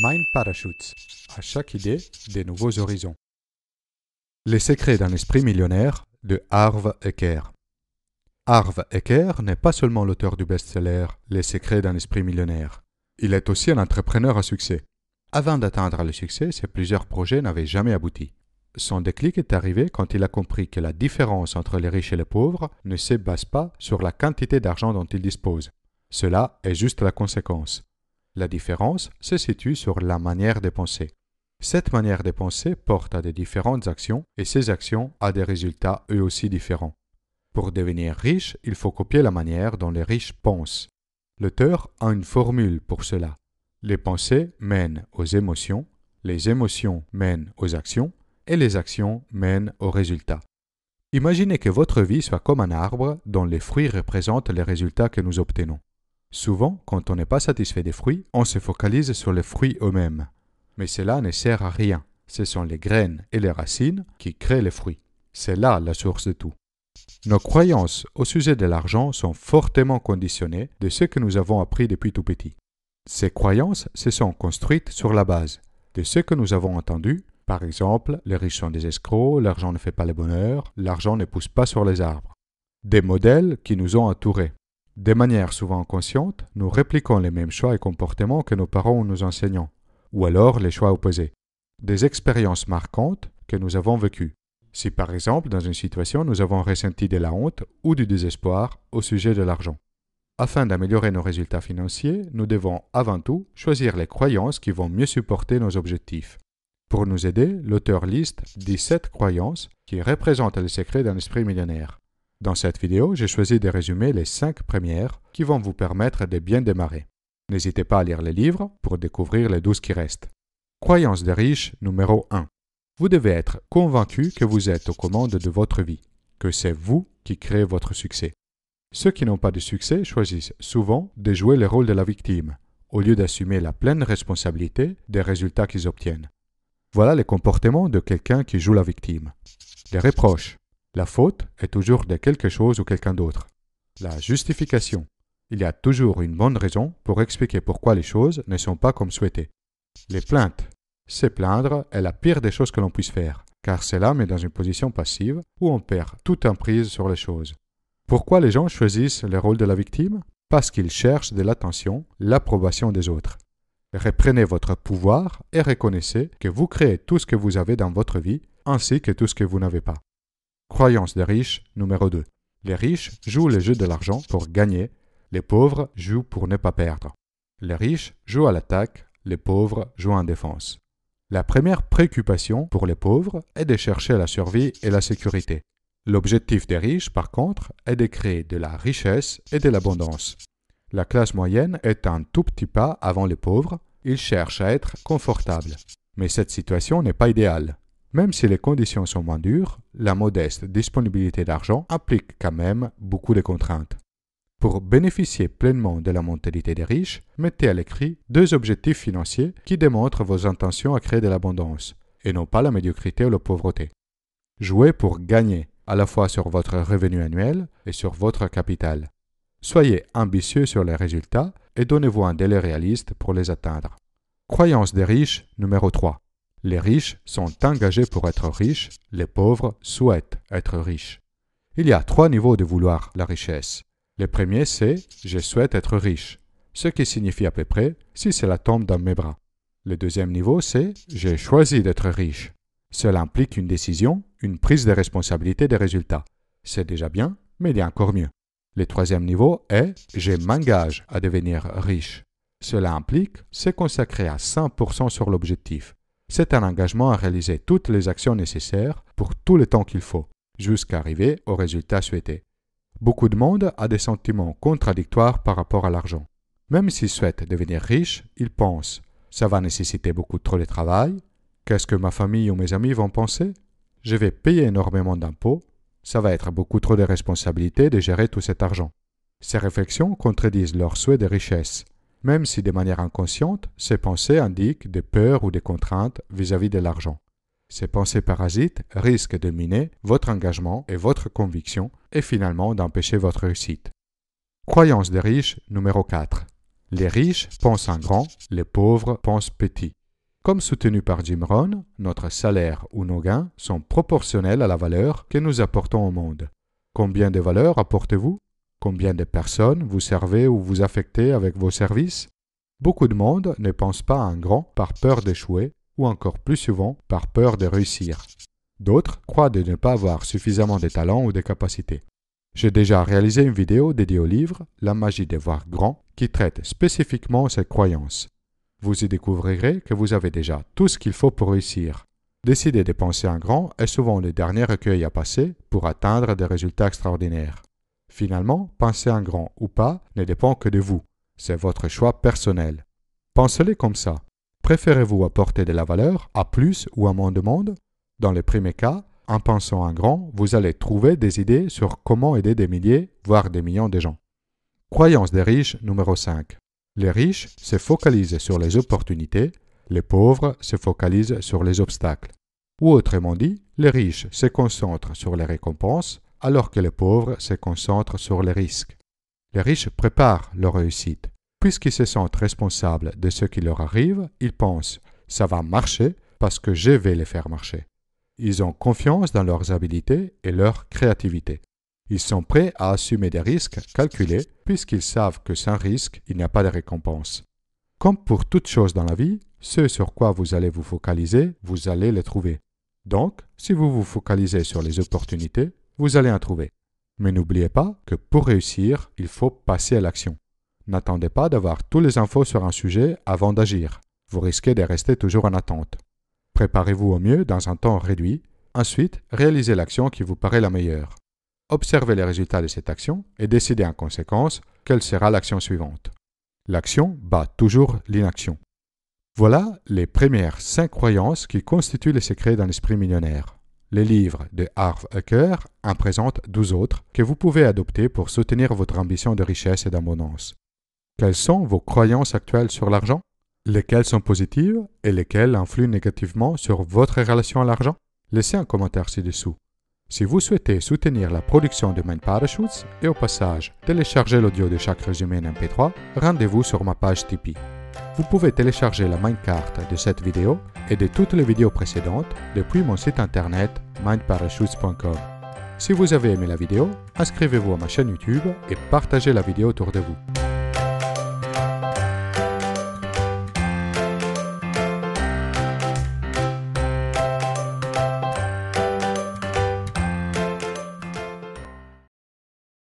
Mind Parachutes. À chaque idée, des nouveaux horizons. Les secrets d'un esprit millionnaire de Harve Ecker Harve Ecker n'est pas seulement l'auteur du best-seller Les secrets d'un esprit millionnaire. Il est aussi un entrepreneur à succès. Avant d'atteindre le succès, ses plusieurs projets n'avaient jamais abouti. Son déclic est arrivé quand il a compris que la différence entre les riches et les pauvres ne se base pas sur la quantité d'argent dont ils disposent. Cela est juste la conséquence. La différence se situe sur la manière de penser. Cette manière de penser porte à des différentes actions et ces actions à des résultats eux aussi différents. Pour devenir riche, il faut copier la manière dont les riches pensent. L'auteur a une formule pour cela. Les pensées mènent aux émotions, les émotions mènent aux actions et les actions mènent aux résultats. Imaginez que votre vie soit comme un arbre dont les fruits représentent les résultats que nous obtenons. Souvent, quand on n'est pas satisfait des fruits, on se focalise sur les fruits eux-mêmes. Mais cela ne sert à rien. Ce sont les graines et les racines qui créent les fruits. C'est là la source de tout. Nos croyances au sujet de l'argent sont fortement conditionnées de ce que nous avons appris depuis tout petit. Ces croyances se sont construites sur la base de ce que nous avons entendu, par exemple, les riches sont des escrocs, l'argent ne fait pas le bonheur, l'argent ne pousse pas sur les arbres. Des modèles qui nous ont entourés, de manière souvent inconsciente, nous répliquons les mêmes choix et comportements que nos parents ou nos enseignants, ou alors les choix opposés. Des expériences marquantes que nous avons vécues. Si par exemple, dans une situation, nous avons ressenti de la honte ou du désespoir au sujet de l'argent. Afin d'améliorer nos résultats financiers, nous devons avant tout choisir les croyances qui vont mieux supporter nos objectifs. Pour nous aider, l'auteur liste 17 croyances qui représentent les secrets d'un esprit millionnaire. Dans cette vidéo, j'ai choisi de résumer les 5 premières qui vont vous permettre de bien démarrer. N'hésitez pas à lire les livres pour découvrir les 12 qui restent. Croyance des riches numéro 1. Vous devez être convaincu que vous êtes aux commandes de votre vie, que c'est vous qui créez votre succès. Ceux qui n'ont pas de succès choisissent souvent de jouer le rôle de la victime, au lieu d'assumer la pleine responsabilité des résultats qu'ils obtiennent. Voilà les comportements de quelqu'un qui joue la victime. Les reproches, la faute est toujours de quelque chose ou quelqu'un d'autre. La justification. Il y a toujours une bonne raison pour expliquer pourquoi les choses ne sont pas comme souhaitées. Les plaintes. Se plaindre est la pire des choses que l'on puisse faire, car cela met dans une position passive où on perd toute emprise sur les choses. Pourquoi les gens choisissent le rôle de la victime Parce qu'ils cherchent de l'attention, l'approbation des autres. Reprenez votre pouvoir et reconnaissez que vous créez tout ce que vous avez dans votre vie, ainsi que tout ce que vous n'avez pas. Croyance des riches numéro 2. Les riches jouent le jeu de l'argent pour gagner, les pauvres jouent pour ne pas perdre. Les riches jouent à l'attaque, les pauvres jouent en défense. La première préoccupation pour les pauvres est de chercher la survie et la sécurité. L'objectif des riches, par contre, est de créer de la richesse et de l'abondance. La classe moyenne est un tout petit pas avant les pauvres, ils cherchent à être confortables. Mais cette situation n'est pas idéale. Même si les conditions sont moins dures, la modeste disponibilité d'argent applique quand même beaucoup de contraintes. Pour bénéficier pleinement de la mentalité des riches, mettez à l'écrit deux objectifs financiers qui démontrent vos intentions à créer de l'abondance, et non pas la médiocrité ou la pauvreté. Jouez pour gagner, à la fois sur votre revenu annuel et sur votre capital. Soyez ambitieux sur les résultats et donnez-vous un délai réaliste pour les atteindre. Croyance des riches numéro 3. Les riches sont engagés pour être riches, les pauvres souhaitent être riches. Il y a trois niveaux de vouloir la richesse. Le premier, c'est je souhaite être riche, ce qui signifie à peu près si cela tombe dans mes bras. Le deuxième niveau, c'est j'ai choisi d'être riche. Cela implique une décision, une prise de responsabilité des résultats. C'est déjà bien, mais il y a encore mieux. Le troisième niveau est je m'engage à devenir riche. Cela implique se consacrer à 100% sur l'objectif, c'est un engagement à réaliser toutes les actions nécessaires pour tout le temps qu'il faut, jusqu'à arriver au résultat souhaité. Beaucoup de monde a des sentiments contradictoires par rapport à l'argent. Même s'ils souhaitent devenir riches, ils pensent « ça va nécessiter beaucoup trop de travail ⁇ qu'est-ce que ma famille ou mes amis vont penser ⁇ Je vais payer énormément d'impôts ⁇ ça va être beaucoup trop de responsabilité de gérer tout cet argent. Ces réflexions contredisent leur souhait de richesse, même si de manière inconsciente, ces pensées indiquent des peurs ou des contraintes vis-à-vis de l'argent. Ces pensées parasites risquent de miner votre engagement et votre conviction et finalement d'empêcher votre réussite. Croyance des riches numéro 4. Les riches pensent en grand, les pauvres pensent petit. Comme soutenu par Jim Rohn, notre salaire ou nos gains sont proportionnels à la valeur que nous apportons au monde. Combien de valeur apportez-vous Combien de personnes vous servez ou vous affectez avec vos services Beaucoup de monde ne pense pas à un grand par peur d'échouer ou encore plus souvent par peur de réussir. D'autres croient de ne pas avoir suffisamment de talents ou de capacités. J'ai déjà réalisé une vidéo dédiée au livre La magie de voir grand qui traite spécifiquement cette croyance. Vous y découvrirez que vous avez déjà tout ce qu'il faut pour réussir. Décider de penser en grand est souvent le dernier recueil à passer pour atteindre des résultats extraordinaires. Finalement, penser un grand ou pas ne dépend que de vous. C'est votre choix personnel. Pensez-les comme ça. Préférez-vous apporter de la valeur à plus ou à moins de monde Dans les premiers cas, en pensant un grand, vous allez trouver des idées sur comment aider des milliers, voire des millions de gens. Croyance des riches numéro 5. Les riches se focalisent sur les opportunités, les pauvres se focalisent sur les obstacles. Ou autrement dit, les riches se concentrent sur les récompenses, alors que les pauvres se concentrent sur les risques. Les riches préparent leur réussite. Puisqu'ils se sentent responsables de ce qui leur arrive, ils pensent ⁇ ça va marcher parce que je vais les faire marcher ⁇ Ils ont confiance dans leurs habiletés et leur créativité. Ils sont prêts à assumer des risques calculés puisqu'ils savent que sans risque, il n'y a pas de récompense. Comme pour toute chose dans la vie, ce sur quoi vous allez vous focaliser, vous allez les trouver. Donc, si vous vous focalisez sur les opportunités, vous allez en trouver. Mais n'oubliez pas que pour réussir, il faut passer à l'action. N'attendez pas d'avoir toutes les infos sur un sujet avant d'agir. Vous risquez de rester toujours en attente. Préparez-vous au mieux dans un temps réduit. Ensuite, réalisez l'action qui vous paraît la meilleure. Observez les résultats de cette action et décidez en conséquence quelle sera l'action suivante. L'action bat toujours l'inaction. Voilà les premières cinq croyances qui constituent les secrets d'un esprit millionnaire. Les livres de Harv Ecker en présentent 12 autres que vous pouvez adopter pour soutenir votre ambition de richesse et d'abondance. Quelles sont vos croyances actuelles sur l'argent Lesquelles sont positives et lesquelles influent négativement sur votre relation à l'argent Laissez un commentaire ci-dessous. Si vous souhaitez soutenir la production de Mind Parachutes et au passage télécharger l'audio de chaque résumé en MP3, rendez-vous sur ma page Tipeee. Vous pouvez télécharger la Carte de cette vidéo et de toutes les vidéos précédentes depuis mon site internet mindparachutes.com. Si vous avez aimé la vidéo, inscrivez-vous à ma chaîne YouTube et partagez la vidéo autour de vous.